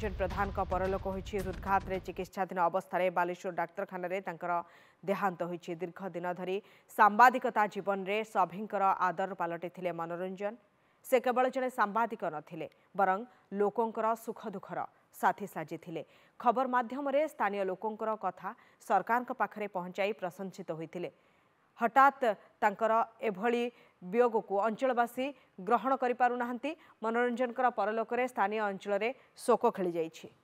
ଜେନ୍ ପ୍ରଧାନଙ୍କ ପରଲୋକ ହୋଇଛି ହୃଦ୍ଘାତରେ ଚିକିତ୍ସାଧୀନ ଅବସ୍ଥାରେ ବାଲେଶ୍ୱର ଡାକ୍ତରଖାନାରେ ତାଙ୍କର ଦେହାନ୍ତ ହୋଇଛି ଦୀର୍ଘ ଦିନ ଧରି ସାମ୍ବାଦିକତା ଜୀବନରେ ସଭିଙ୍କର ଆଦର ପାଲଟିଥିଲେ ମନୋରଞ୍ଜନ ସେ କେବଳ ଜଣେ ସାମ୍ବାଦିକ ନଥିଲେ ବରଂ ଲୋକଙ୍କର ସୁଖ ଦୁଃଖର ସାଥୀ ସାଜିଥିଲେ ଖବର ମାଧ୍ୟମରେ ସ୍ଥାନୀୟ ଲୋକଙ୍କର କଥା ସରକାରଙ୍କ ପାଖରେ ପହଞ୍ଚାଇ ପ୍ରଶଂସିତ ହୋଇଥିଲେ ହଠାତ୍ ତାଙ୍କର ଏଭଳି ବିୟୋଗକୁ ଅଞ୍ଚଳବାସୀ ଗ୍ରହଣ କରିପାରୁନାହାନ୍ତି ମନୋରଞ୍ଜନଙ୍କର ପରଲୋକରେ ସ୍ଥାନୀୟ ଅଞ୍ଚଳରେ ଶୋକ ଖେଳିଯାଇଛି